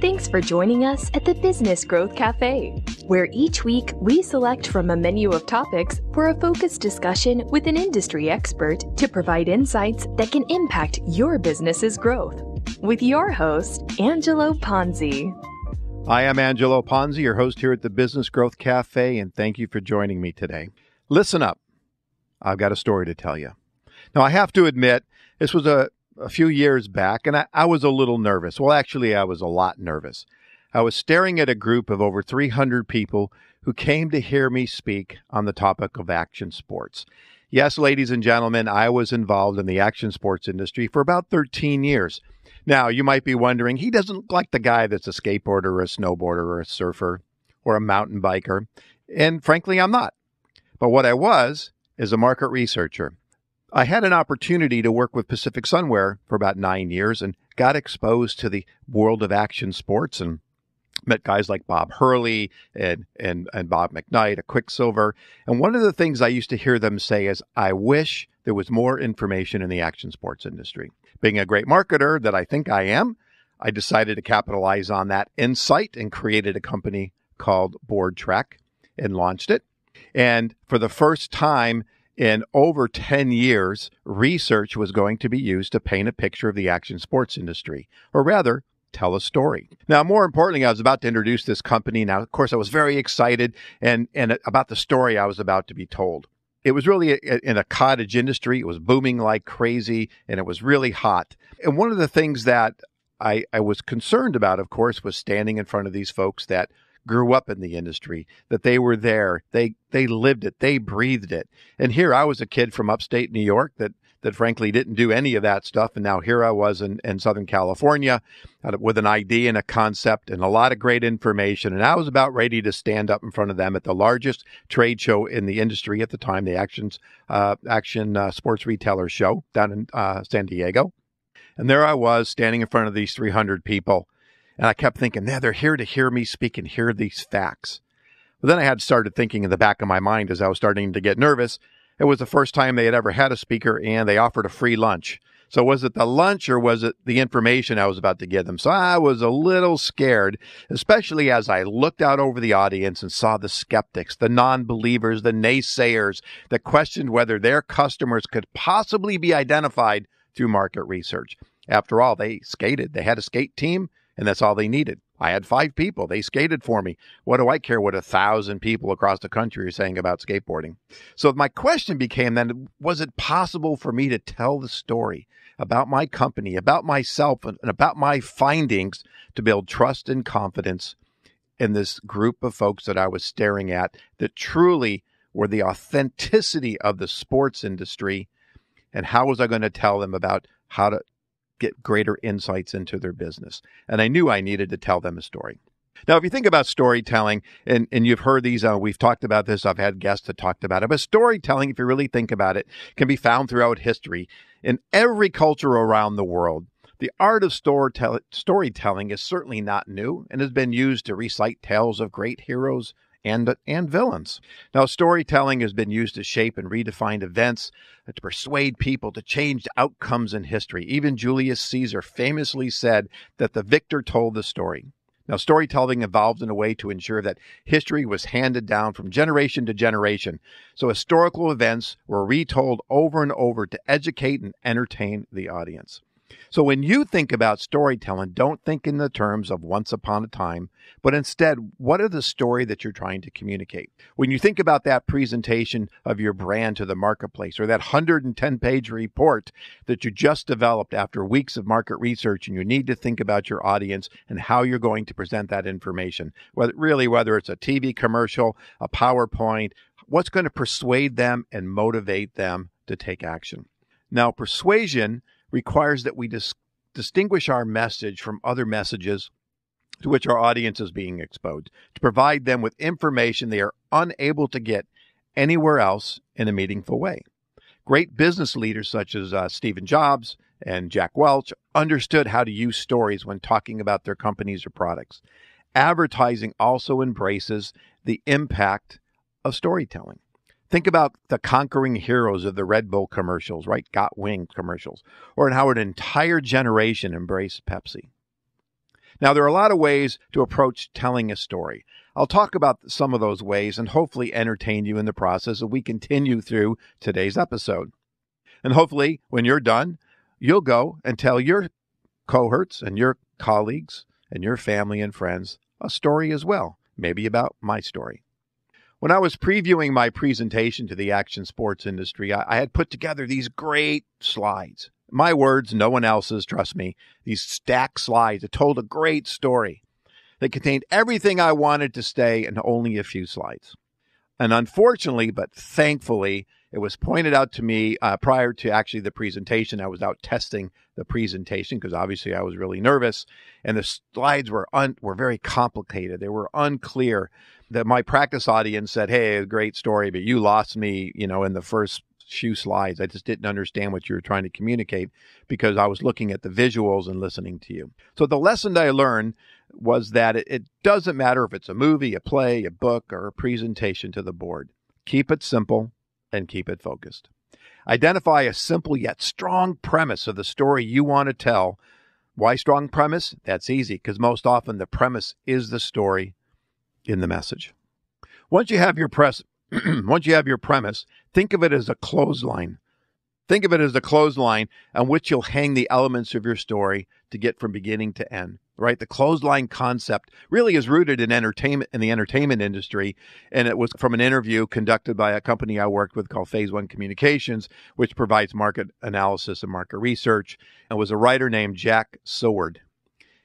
Thanks for joining us at the Business Growth Cafe, where each week we select from a menu of topics for a focused discussion with an industry expert to provide insights that can impact your business's growth. With your host, Angelo Ponzi. I am Angelo Ponzi, your host here at the Business Growth Cafe, and thank you for joining me today. Listen up, I've got a story to tell you. Now, I have to admit, this was a a few years back, and I, I was a little nervous. Well, actually, I was a lot nervous. I was staring at a group of over 300 people who came to hear me speak on the topic of action sports. Yes, ladies and gentlemen, I was involved in the action sports industry for about 13 years. Now, you might be wondering, he doesn't look like the guy that's a skateboarder or a snowboarder or a surfer or a mountain biker. And frankly, I'm not. But what I was is a market researcher. I had an opportunity to work with Pacific Sunwear for about nine years and got exposed to the world of action sports and met guys like Bob Hurley and and and Bob McKnight, a Quicksilver. And one of the things I used to hear them say is, I wish there was more information in the action sports industry. Being a great marketer that I think I am, I decided to capitalize on that insight and created a company called Board Track and launched it. And for the first time, in over 10 years, research was going to be used to paint a picture of the action sports industry, or rather, tell a story. Now, more importantly, I was about to introduce this company. Now, of course, I was very excited and, and about the story I was about to be told. It was really a, a, in a cottage industry. It was booming like crazy and it was really hot. And one of the things that I, I was concerned about, of course, was standing in front of these folks that grew up in the industry, that they were there, they they lived it, they breathed it. And here I was a kid from upstate New York that that frankly didn't do any of that stuff. And now here I was in, in Southern California uh, with an idea and a concept and a lot of great information. And I was about ready to stand up in front of them at the largest trade show in the industry at the time, the Actions uh, Action uh, Sports Retailer Show down in uh, San Diego. And there I was standing in front of these 300 people and I kept thinking, yeah, they're here to hear me speak and hear these facts. But then I had started thinking in the back of my mind as I was starting to get nervous, it was the first time they had ever had a speaker and they offered a free lunch. So was it the lunch or was it the information I was about to give them? So I was a little scared, especially as I looked out over the audience and saw the skeptics, the non-believers, the naysayers that questioned whether their customers could possibly be identified through market research. After all, they skated. They had a skate team and that's all they needed. I had five people. They skated for me. What do I care what a thousand people across the country are saying about skateboarding? So my question became then was it possible for me to tell the story about my company, about myself, and about my findings to build trust and confidence in this group of folks that I was staring at that truly were the authenticity of the sports industry? And how was I going to tell them about how to get greater insights into their business. And I knew I needed to tell them a story. Now, if you think about storytelling, and, and you've heard these, uh, we've talked about this, I've had guests that talked about it, but storytelling, if you really think about it, can be found throughout history in every culture around the world. The art of storytelling is certainly not new and has been used to recite tales of great heroes, and, and villains. Now, storytelling has been used to shape and redefine events, uh, to persuade people to change outcomes in history. Even Julius Caesar famously said that the victor told the story. Now, storytelling evolved in a way to ensure that history was handed down from generation to generation. So, historical events were retold over and over to educate and entertain the audience. So when you think about storytelling, don't think in the terms of once upon a time, but instead, what is the story that you're trying to communicate? When you think about that presentation of your brand to the marketplace or that 110 page report that you just developed after weeks of market research, and you need to think about your audience and how you're going to present that information, whether really whether it's a TV commercial, a PowerPoint, what's going to persuade them and motivate them to take action. Now, persuasion requires that we dis- distinguish our message from other messages to which our audience is being exposed, to provide them with information they are unable to get anywhere else in a meaningful way. Great business leaders such as uh, Stephen Jobs and Jack Welch understood how to use stories when talking about their companies or products. Advertising also embraces the impact of storytelling. Think about the conquering heroes of the Red Bull commercials, right? Got Wing commercials, or in how an entire generation embraced Pepsi. Now, there are a lot of ways to approach telling a story. I'll talk about some of those ways and hopefully entertain you in the process as we continue through today's episode. And hopefully, when you're done, you'll go and tell your cohorts and your colleagues and your family and friends a story as well, maybe about my story when I was previewing my presentation to the action sports industry, I, I, had put together these great slides. My words, no one else's, trust me. These stacked slides that told a great story. They contained everything I wanted to say in only a few slides. And unfortunately, but thankfully, it was pointed out to me uh, prior to actually the presentation. I was out testing the presentation because obviously I was really nervous, and the slides were un- were very complicated. They were unclear. That my practice audience said, "Hey, great story, but you lost me, you know, in the first few slides. I just didn't understand what you were trying to communicate because I was looking at the visuals and listening to you." So the lesson I learned was that it, it doesn't matter if it's a movie, a play, a book, or a presentation to the board. Keep it simple and keep it focused. Identify a simple yet strong premise of the story you want to tell. Why strong premise? That's easy because most often the premise is the story in the message. Once you have your press once you have your premise, think of it as a clothesline Think of it as the clothesline on which you'll hang the elements of your story to get from beginning to end, right? The clothesline concept really is rooted in entertainment in the entertainment industry, and it was from an interview conducted by a company I worked with called Phase One Communications, which provides market analysis and market research, and was a writer named Jack Seward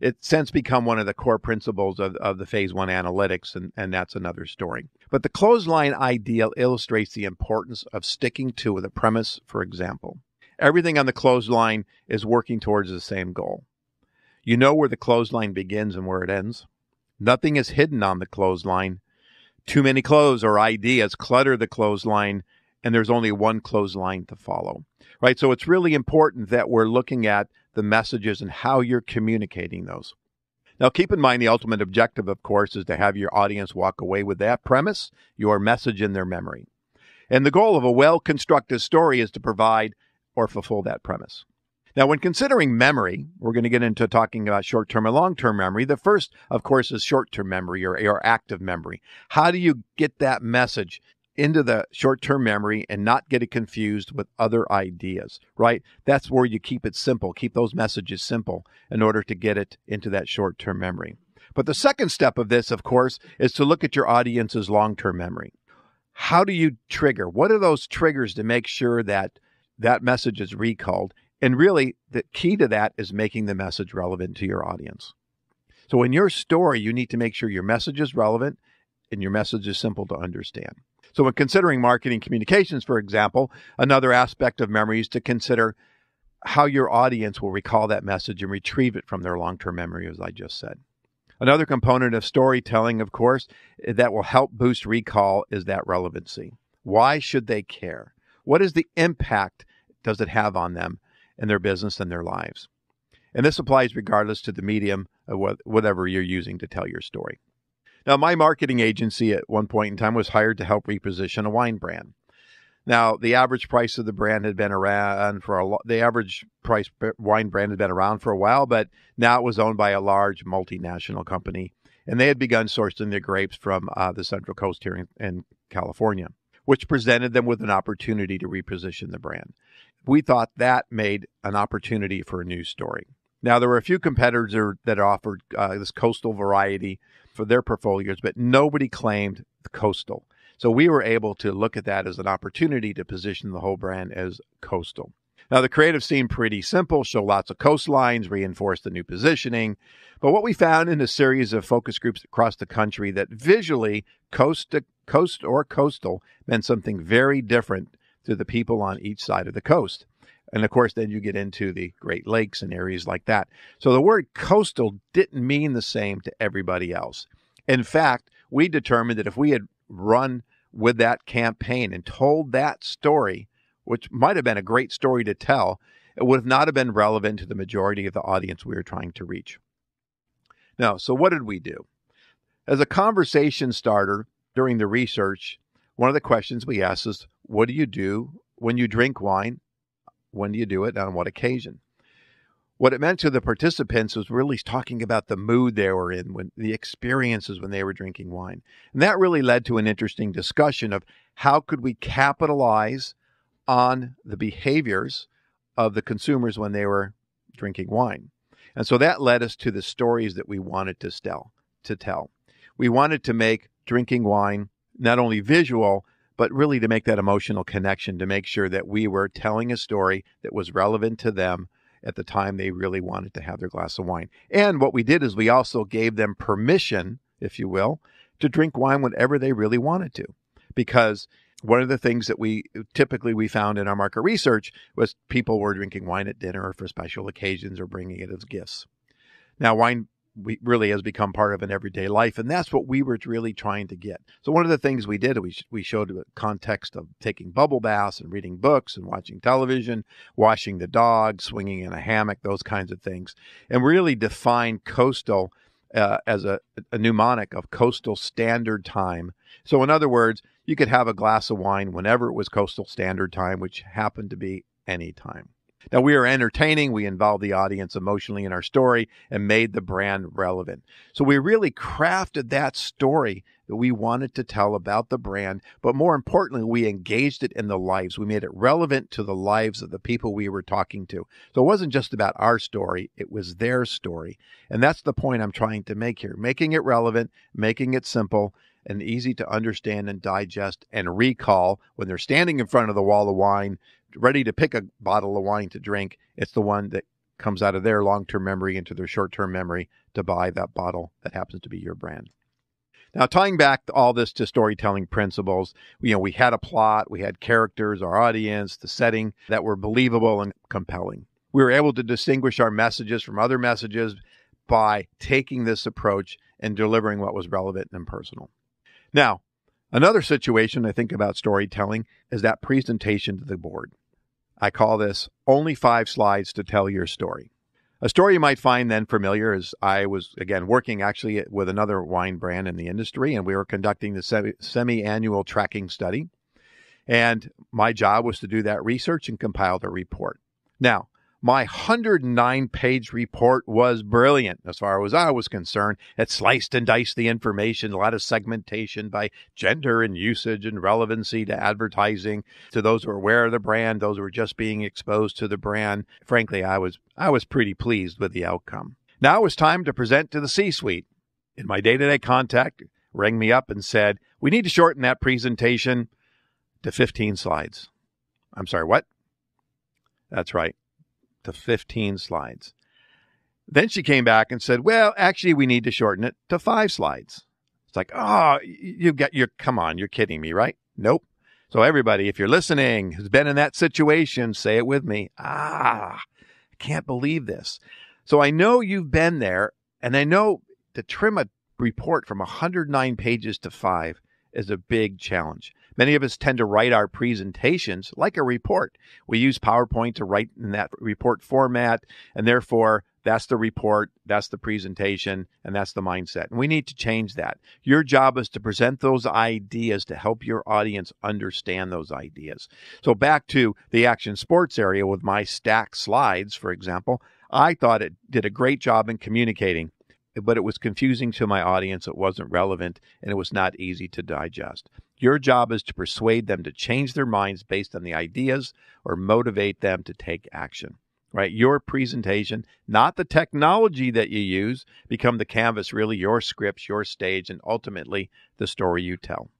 it's since become one of the core principles of, of the phase one analytics, and, and that's another story. But the clothesline ideal illustrates the importance of sticking to the premise, for example. Everything on the clothesline is working towards the same goal. You know where the clothesline begins and where it ends. Nothing is hidden on the clothesline. Too many clothes or ideas clutter the clothesline, and there's only one clothesline to follow. Right? So it's really important that we're looking at the messages and how you're communicating those. Now, keep in mind the ultimate objective, of course, is to have your audience walk away with that premise, your message in their memory. And the goal of a well constructed story is to provide or fulfill that premise. Now, when considering memory, we're going to get into talking about short term and long term memory. The first, of course, is short term memory or, or active memory. How do you get that message into the short term memory and not get it confused with other ideas, right? That's where you keep it simple, keep those messages simple in order to get it into that short term memory. But the second step of this, of course, is to look at your audience's long term memory. How do you trigger? What are those triggers to make sure that that message is recalled? And really, the key to that is making the message relevant to your audience. So, in your story, you need to make sure your message is relevant and your message is simple to understand. So, when considering marketing communications, for example, another aspect of memory is to consider how your audience will recall that message and retrieve it from their long term memory, as I just said. Another component of storytelling, of course, eh, that will help boost recall is that relevancy. Why should they care? What is the impact does it have on them and their business and their lives? And this applies regardless to the medium of whatever you're using to tell your story. Now, my marketing agency at one point in time was hired to help reposition a wine brand. Now, the average price of the brand had been around for a lo- the average price wine brand had been around for a while, but now it was owned by a large multinational company, and they had begun sourcing their grapes from uh, the Central Coast here in, in California, which presented them with an opportunity to reposition the brand. We thought that made an opportunity for a new story. Now, there were a few competitors that offered uh, this coastal variety for their portfolios, but nobody claimed coastal. So we were able to look at that as an opportunity to position the whole brand as coastal. Now, the creative seemed pretty simple, show lots of coastlines, reinforce the new positioning. But what we found in a series of focus groups across the country that visually coast to coast or coastal meant something very different to the people on each side of the coast. And of course, then you get into the Great Lakes and areas like that. So the word coastal didn't mean the same to everybody else. In fact, we determined that if we had run with that campaign and told that story, which might have been a great story to tell, it would not have been relevant to the majority of the audience we were trying to reach. Now, so what did we do? As a conversation starter during the research, one of the questions we asked is, What do you do when you drink wine when do you do it? And on what occasion? What it meant to the participants was really talking about the mood they were in, when the experiences when they were drinking wine. And that really led to an interesting discussion of how could we capitalize on the behaviors of the consumers when they were drinking wine. And so that led us to the stories that we wanted to tell. To tell, we wanted to make drinking wine not only visual but really to make that emotional connection to make sure that we were telling a story that was relevant to them at the time they really wanted to have their glass of wine. And what we did is we also gave them permission, if you will, to drink wine whenever they really wanted to. Because one of the things that we typically we found in our market research was people were drinking wine at dinner or for special occasions or bringing it as gifts. Now, wine we really has become part of an everyday life and that's what we were really trying to get so one of the things we did we, we showed the context of taking bubble baths and reading books and watching television washing the dog swinging in a hammock those kinds of things and really defined coastal uh, as a, a mnemonic of coastal standard time so in other words you could have a glass of wine whenever it was coastal standard time which happened to be any time now, we are entertaining, we involved the audience emotionally in our story, and made the brand relevant. So, we really crafted that story that we wanted to tell about the brand, but more importantly, we engaged it in the lives. We made it relevant to the lives of the people we were talking to. So it wasn't just about our story, it was their story. And that's the point I'm trying to make here making it relevant, making it simple. And easy to understand and digest and recall when they're standing in front of the wall of wine ready to pick a bottle of wine to drink, it's the one that comes out of their long term memory into their short term memory to buy that bottle that happens to be your brand. Now, tying back all this to storytelling principles, you know, we had a plot, we had characters, our audience, the setting that were believable and compelling. We were able to distinguish our messages from other messages by taking this approach and delivering what was relevant and personal. Now, another situation I think about storytelling is that presentation to the board. I call this Only Five Slides to Tell Your Story. A story you might find then familiar is I was, again, working actually with another wine brand in the industry, and we were conducting the semi annual tracking study. And my job was to do that research and compile the report. Now, my 109 page report was brilliant as far as I was concerned. It sliced and diced the information, a lot of segmentation by gender and usage and relevancy to advertising, to those who are aware of the brand, those who are just being exposed to the brand. Frankly, I was, I was pretty pleased with the outcome. Now it's time to present to the C suite. In my day to day contact, rang me up and said, We need to shorten that presentation to 15 slides. I'm sorry, what? That's right to 15 slides. Then she came back and said, well, actually, we need to shorten it to five slides. It's like, oh, you've got your, come on, you're kidding me, right? Nope. So everybody, if you're listening, who's been in that situation, say it with me. Ah, I can't believe this. So I know you've been there and I know to trim a report from 109 pages to five is a big challenge. Many of us tend to write our presentations like a report. We use PowerPoint to write in that report format, and therefore, that's the report, that's the presentation, and that's the mindset. And we need to change that. Your job is to present those ideas to help your audience understand those ideas. So, back to the action sports area with my stack slides, for example, I thought it did a great job in communicating, but it was confusing to my audience. It wasn't relevant, and it was not easy to digest. Your job is to persuade them to change their minds based on the ideas or motivate them to take action. Right? Your presentation, not the technology that you use, become the canvas, really your scripts, your stage, and ultimately the story you tell.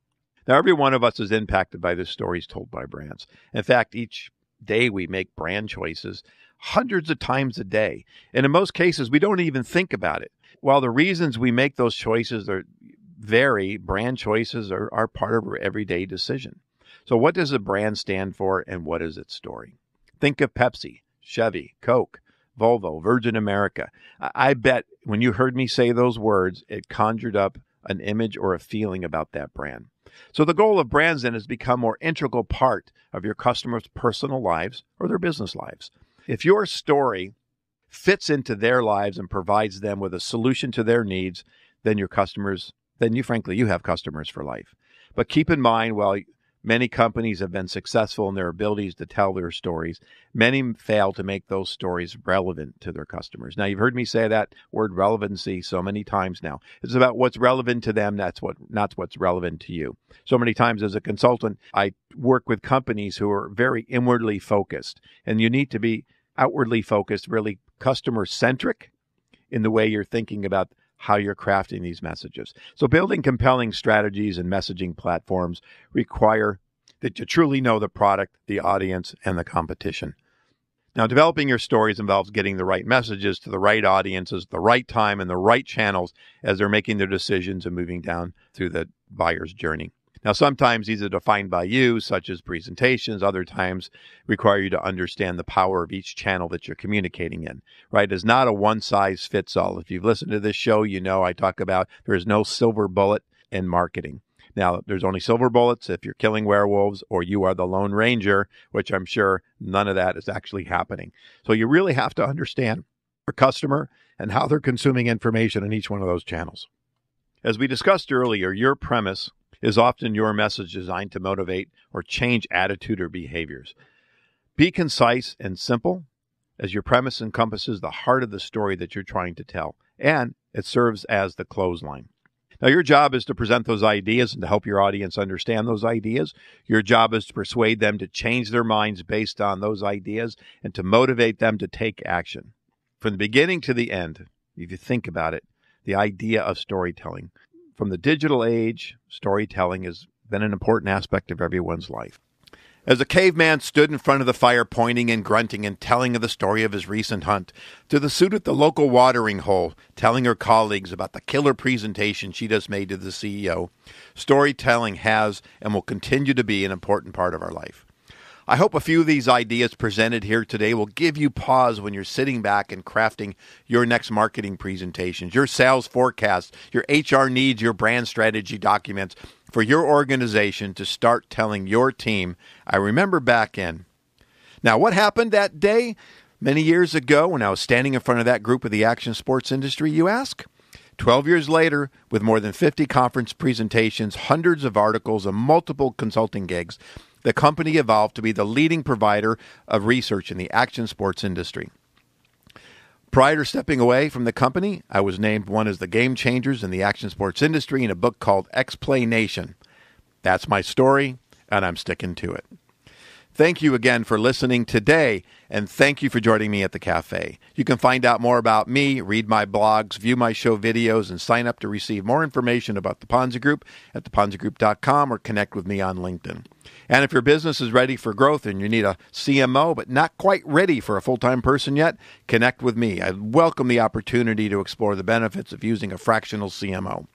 Now, every one of us is impacted by the stories told by brands. In fact, each day we make brand choices hundreds of times a day. And in most cases, we don't even think about it. While the reasons we make those choices are vary. Brand choices are, are part of our everyday decision. So, what does a brand stand for and what is its story? Think of Pepsi, Chevy, Coke, Volvo, Virgin America. I bet when you heard me say those words, it conjured up an image or a feeling about that brand. So the goal of brands then is become more integral part of your customers' personal lives or their business lives. If your story fits into their lives and provides them with a solution to their needs, then your customers then you frankly you have customers for life. But keep in mind, while many companies have been successful in their abilities to tell their stories, many fail to make those stories relevant to their customers. Now you've heard me say that word relevancy so many times now. It's about what's relevant to them, that's what not what's relevant to you. So many times as a consultant, I work with companies who are very inwardly focused. And you need to be outwardly focused, really customer centric in the way you're thinking about how you're crafting these messages. So, building compelling strategies and messaging platforms require that you truly know the product, the audience, and the competition. Now, developing your stories involves getting the right messages to the right audiences, the right time, and the right channels as they're making their decisions and moving down through the buyer's journey. Now, sometimes these are defined by you, such as presentations. Other times require you to understand the power of each channel that you're communicating in, right? It's not a one size fits all. If you've listened to this show, you know I talk about there is no silver bullet in marketing. Now, there's only silver bullets if you're killing werewolves or you are the Lone Ranger, which I'm sure none of that is actually happening. So you really have to understand your customer and how they're consuming information in each one of those channels. As we discussed earlier, your premise is often your message designed to motivate or change attitude or behaviors. Be concise and simple, as your premise encompasses the heart of the story that you're trying to tell, and it serves as the clothesline. Now, your job is to present those ideas and to help your audience understand those ideas. Your job is to persuade them to change their minds based on those ideas and to motivate them to take action. From the beginning to the end, if you think about it, the idea of storytelling from the digital age, storytelling has been an important aspect of everyone's life. As the caveman stood in front of the fire, pointing and grunting and telling of the story of his recent hunt, to the suit at the local watering hole, telling her colleagues about the killer presentation she just made to the CEO, storytelling has and will continue to be an important part of our life. I hope a few of these ideas presented here today will give you pause when you're sitting back and crafting your next marketing presentations, your sales forecast, your HR needs, your brand strategy documents for your organization to start telling your team, I remember back in. Now, what happened that day many years ago when I was standing in front of that group of the action sports industry, you ask? 12 years later, with more than 50 conference presentations, hundreds of articles, and multiple consulting gigs, the company evolved to be the leading provider of research in the action sports industry. Prior to stepping away from the company, I was named one of the game changers in the action sports industry in a book called X Play Nation. That's my story, and I'm sticking to it. Thank you again for listening today, and thank you for joining me at the cafe. You can find out more about me, read my blogs, view my show videos, and sign up to receive more information about the Ponzi Group at theponzigroup.com or connect with me on LinkedIn. And if your business is ready for growth and you need a CMO but not quite ready for a full time person yet, connect with me. I welcome the opportunity to explore the benefits of using a fractional CMO.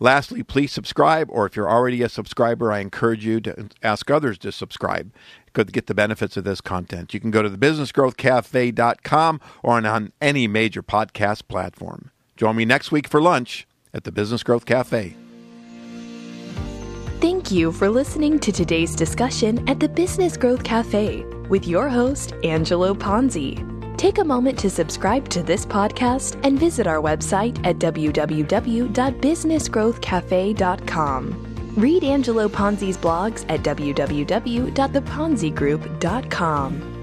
Lastly, please subscribe, or if you're already a subscriber, I encourage you to ask others to subscribe to get the benefits of this content. You can go to thebusinessgrowthcafe.com or on any major podcast platform. Join me next week for lunch at the Business Growth Cafe. Thank you for listening to today's discussion at the Business Growth Cafe with your host, Angelo Ponzi. Take a moment to subscribe to this podcast and visit our website at www.businessgrowthcafe.com. Read Angelo Ponzi's blogs at www.theponzigroup.com.